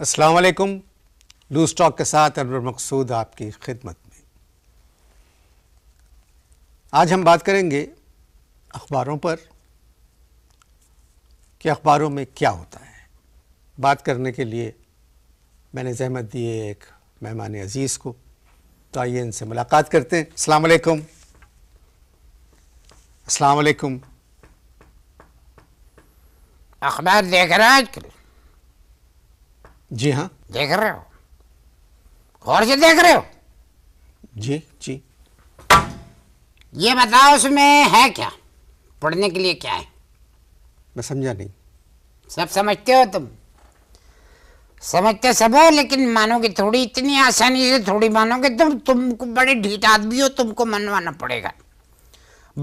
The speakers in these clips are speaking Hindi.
असलकुम लूज टॉक के साथ अनवर मकसूद आपकी खिदमत में आज हम बात करेंगे अखबारों पर कि अखबारों में क्या होता है बात करने के लिए मैंने जहमत दिए एक मेहमान अजीज़ को तो आइए इनसे मुलाकात करते हैं अलकुम अलकुम अखबार देख रहा है जी हाँ देख रहे हो और से देख रहे हो जी जी ये बताओ उसमें है क्या पढ़ने के लिए क्या है मैं समझा नहीं सब समझते हो तुम समझते सब हो लेकिन मानोगे थोड़ी इतनी आसानी से थोड़ी मानोगे तुम तो तुमको बड़े ढीठ आदमी हो तुमको मनवाना पड़ेगा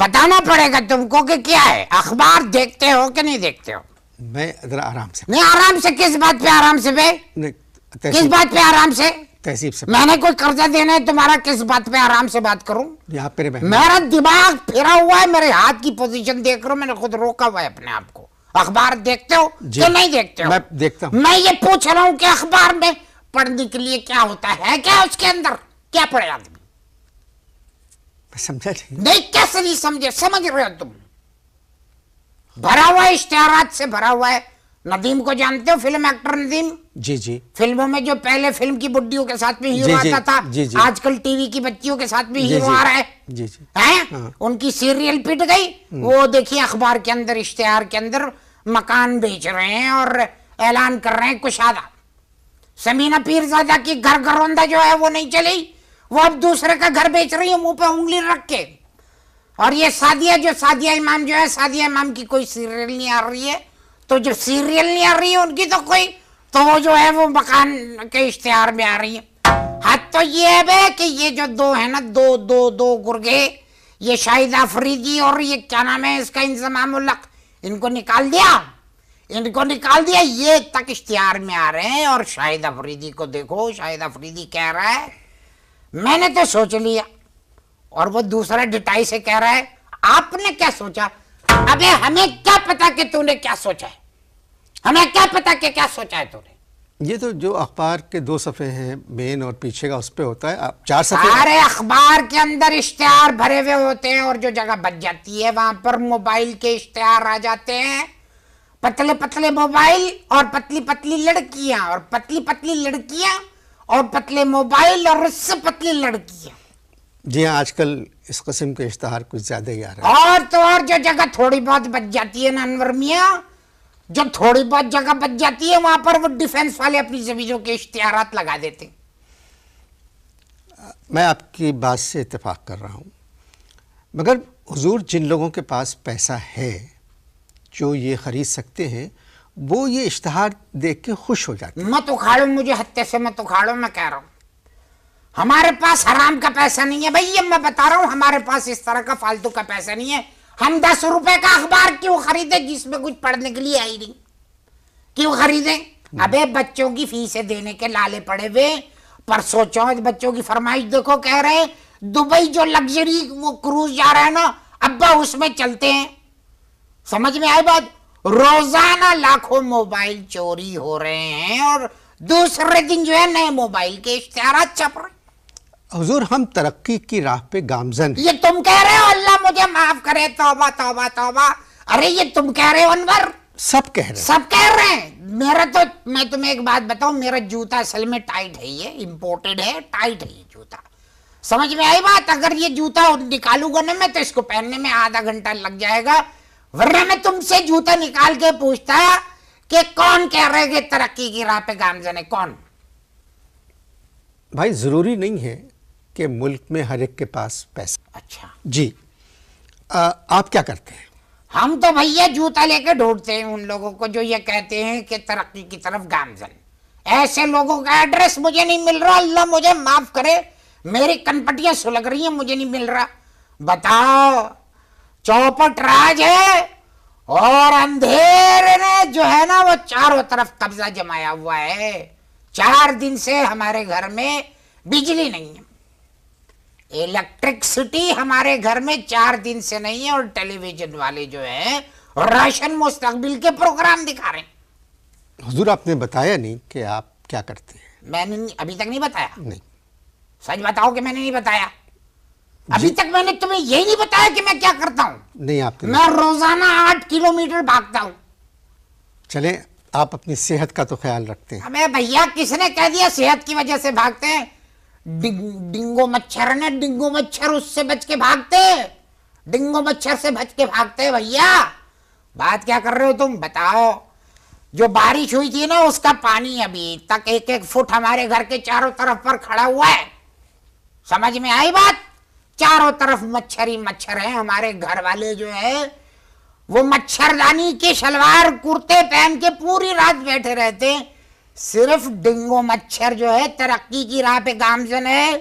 बताना पड़ेगा तुमको कि क्या है अखबार देखते हो कि नहीं देखते हो मैं जरा आराम से नहीं आराम से किस बात पे आराम से बे किस बात पे आराम से तहसीब से मैंने कोई कर्जा देना है तुम्हारा किस बात पे आराम से बात करूं यहाँ पे मेरा दिमाग फिरा हुआ है मेरे हाथ की पोजीशन देख रहा हूँ मैंने खुद रोका हुआ है अपने आप को अखबार देखते हो तो नहीं देखते हो मैं देखता हूँ मैं ये पूछ रहा हूँ कि अखबार में पढ़ने के लिए क्या होता है क्या उसके अंदर क्या पढ़े आदमी समझा नहीं कैसे नहीं समझे समझ रहे हो तुम भरा हुआ इश्तेहारात से भरा हुआ है नदीम को जानते हो फिल्म एक्टर नदीम जी जी फिल्मों में जो पहले फिल्म की बुड्ढियों के साथ में हीरो आता था जी जी आजकल टीवी की बच्चियों के साथ में हीरो आ रहा है जी जी हैं हाँ। उनकी सीरियल पिट गई हम्म। वो देखिए अखबार के अंदर इश्तेहार के अंदर मकान बेच रहे हैं और ऐलान कर रहे हैं कुशादा समीना पीरजादा की घर घरौंदा जो है वो नहीं चली वो अब दूसरे का घर बेच रही है मुंह पे उंगली रख के और ये सादिया जो सादिया इमाम जो है सादिया इमाम की कोई सीरियल नहीं आ रही है तो जो सीरियल नहीं आ रही है उनकी तो कोई तो वो जो है वो मकान के इश्तेहार में आ रही है हद तो ये है बे कि ये जो दो है ना दो दो दो गुर्गे ये शाहिद अफरीदी और ये क्या नाम है इसका इंजमाम उल्लक इनको निकाल दिया इनको निकाल दिया ये तक इश्तेहार में आ रहे हैं और शाहिद अफरीदी को देखो शाहिद अफरीदी कह रहा है मैंने तो सोच लिया और वो दूसरा डिटाई से कह रहा है आपने क्या सोचा अबे हमें क्या पता कि तूने क्या सोचा है हमें क्या पता कि क्या सोचा है तूने ये तो जो अखबार के दो सफ़े हैं मेन और पीछे का उस पर होता है आप चार सफ़े सारे अखबार के अंदर इश्तेहार भरे हुए होते हैं और जो जगह बच जाती है वहां पर मोबाइल के इश्तेहार आ जाते हैं पतले पतले मोबाइल और पतली पतली लड़कियां और पतली पतली लड़कियां और पतले मोबाइल और उससे पतली लड़कियां जी हाँ आजकल इस कस्म के इश्तहार कुछ ज़्यादा ही आ रहा है और तो और जो जगह थोड़ी बहुत बच जाती है ना अनवर मिया जो थोड़ी बहुत जगह बच जाती है वहां पर वो डिफेंस वाले अपनी जमीनों के इश्तहार लगा देते मैं आपकी बात से इतफाक़ कर रहा हूँ मगर हजूर जिन लोगों के पास पैसा है जो ये ख़रीद सकते हैं वो ये इश्तहार देख के खुश हो जाते हैं मत उखाड़ो मुझे हत्या से मत उखाड़ो मैं कह रहा हूँ हमारे पास हराम का पैसा नहीं है ये मैं बता रहा हूँ हमारे पास इस तरह का फालतू का पैसा नहीं है हम दस रुपए का अखबार क्यों खरीदे जिसमें कुछ पढ़ने के लिए आई नहीं क्यों खरीदे हम्म। अबे बच्चों की फीसें देने के लाले पड़े हुए पर सोचो बच्चों की फरमाइश देखो कह रहे दुबई जो लग्जरी वो क्रूज जा रहा है ना अब्बा उसमें चलते हैं समझ में आई बात रोजाना लाखों मोबाइल चोरी हो रहे हैं और दूसरे दिन जो है नए मोबाइल के इश्तेहार छप रहे हजूर हम तरक्की की राह पे गामजन ये तुम कह रहे हो अल्लाह मुझे माफ करे तोबा तोबा तोबा अरे ये तुम कह रहे हो अनवर सब कह रहे सब कह रहे हैं मेरा तो मैं तुम्हें एक बात बताऊं मेरा जूता असल में टाइट है ये इम्पोर्टेड है टाइट है ये जूता समझ में आई बात अगर ये जूता निकालूंगा ना मैं तो इसको पहनने में आधा घंटा लग जाएगा वरना मैं तुमसे जूता निकाल के पूछता कि कौन कह रहे कि तरक्की की राह पे गामजन है कौन भाई जरूरी नहीं है कि मुल्क में हर एक के पास पैसा अच्छा जी आ, आप क्या करते हैं हम तो भैया जूता लेकर ढूंढते हैं उन लोगों को जो ये कहते हैं कि तरक्की की तरफ गामजन ऐसे लोगों का एड्रेस मुझे नहीं मिल रहा अल्लाह मुझे माफ करे मेरी कनपटियां सुलग रही हैं मुझे नहीं मिल रहा बताओ चौपट राज है और अंधेरे ने जो है ना वो चारों तरफ कब्जा जमाया हुआ है चार दिन से हमारे घर में बिजली नहीं है इलेक्ट्रिकसिटी हमारे घर में चार दिन से नहीं है और टेलीविजन वाले जो है राशन मुस्तकबिल के प्रोग्राम दिखा रहे हैं हजूर आपने बताया नहीं कि आप क्या करते हैं मैंने अभी तक नहीं बताया नहीं सच बताओ कि मैंने नहीं बताया अभी तक मैंने तुम्हें यही नहीं बताया कि मैं क्या करता हूँ नहीं आप मैं रोजाना आठ किलोमीटर भागता हूँ चले आप अपनी सेहत का तो ख्याल रखते हैं हमें भैया किसने कह दिया सेहत की वजह से भागते हैं डिग, डिंगो मच्छर ने डिंगो मच्छर उससे बच के भागते डिंगो मच्छर से बच के भागते भैया बात क्या कर रहे हो तुम बताओ जो बारिश हुई थी ना उसका पानी अभी तक एक एक फुट हमारे घर के चारों तरफ पर खड़ा हुआ है समझ में आई बात चारों तरफ मच्छर ही मच्छर है हमारे घर वाले जो है वो मच्छरदानी के सलवार कुर्ते पहन के पूरी रात बैठे रहते हैं सिर्फ डेंगू मच्छर जो है तरक्की की राह पे गामजन है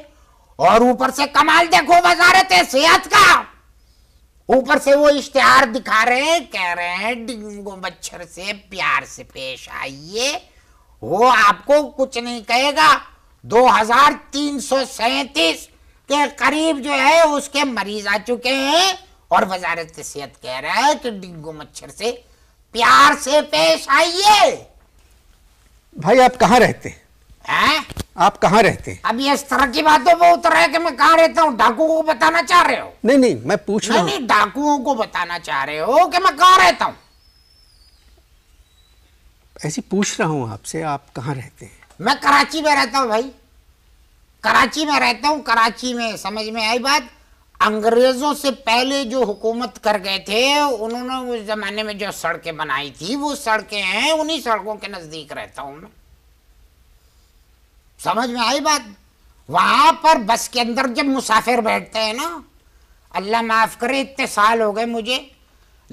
और ऊपर से कमाल देखो वजारत है सेहत का ऊपर से वो इश्तेहार दिखा रहे हैं कह रहे हैं डेंगू मच्छर से प्यार से पेश आइए वो आपको कुछ नहीं कहेगा दो हजार तीन सौ सैतीस के करीब जो है उसके मरीज आ चुके हैं और वजारत सेहत कह रहा है कि डेंगू मच्छर से प्यार से पेश आइए भाई आप कहाँ रहते हैं है? आप कहाँ रहते हैं अब ये इस तरह की बातों पर उतर है कि मैं कहाँ रहता हूँ डाकुओं को बताना चाह रहे हो नहीं नहीं मैं पूछ रहा हूँ नहीं डाकुओं को बताना चाह रहे हो कि मैं कहाँ रहता हूँ ऐसी पूछ रहा हूँ आपसे आप कहाँ रहते हैं मैं कराची में रहता हूँ भाई कराची में रहता हूँ कराची में समझ में आई बात अंग्रेज़ों से पहले जो हुकूमत कर गए थे उन्होंने उस ज़माने में जो सड़कें बनाई थी वो सड़कें हैं उन्हीं सड़कों के नज़दीक रहता हूं मैं समझ में आई बात वहां पर बस के अंदर जब मुसाफिर बैठते हैं ना अल्लाह माफ़ करे इतने साल हो गए मुझे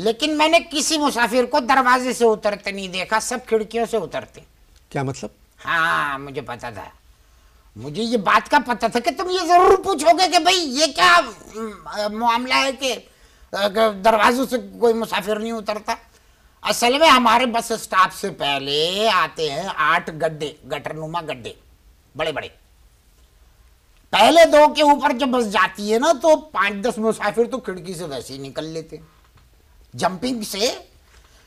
लेकिन मैंने किसी मुसाफिर को दरवाजे से उतरते नहीं देखा सब खिड़कियों से उतरते क्या मतलब हाँ मुझे पता था मुझे ये बात का पता था कि तुम ये जरूर पूछोगे कि भाई ये क्या मामला है कि दरवाजों से कोई मुसाफिर नहीं उतरता असल में हमारे बस स्टॉप से पहले आते हैं आठ गड्ढे गटरनुमा गड्ढे बड़े बड़े पहले दो के ऊपर जब बस जाती है ना तो पांच दस मुसाफिर तो खिड़की से वैसे ही निकल लेते हैं जंपिंग से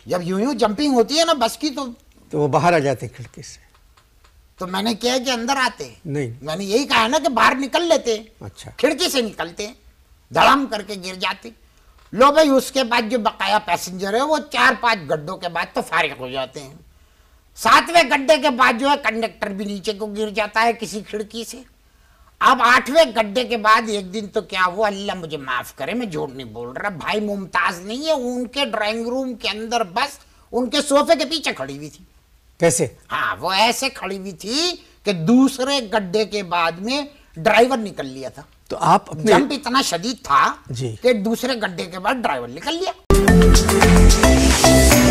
जब यूं यूं जंपिंग होती है ना बस की तो तो वो बाहर आ जाते खिड़की से तो मैंने किया कि अंदर आते नहीं मैंने यही कहा ना कि बाहर निकल लेते अच्छा खिड़की से निकलते धड़ाम करके गिर जाते लो भाई उसके बाद जो बकाया पैसेंजर है वो चार पांच गड्ढों के बाद तो फारिग हो जाते हैं सातवें गड्ढे के बाद जो है कंडक्टर भी नीचे को गिर जाता है किसी खिड़की से अब आठवें गड्ढे के बाद एक दिन तो क्या हुआ अल्लाह मुझे माफ करे मैं झूठ नहीं बोल रहा भाई मुमताज नहीं है उनके ड्राइंग रूम के अंदर बस उनके सोफे के पीछे खड़ी हुई थी कैसे हाँ वो ऐसे खड़ी हुई थी कि दूसरे गड्ढे के बाद में ड्राइवर निकल लिया था तो आप अपने जंप इतना शदीद था जी कि दूसरे गड्ढे के बाद ड्राइवर निकल लिया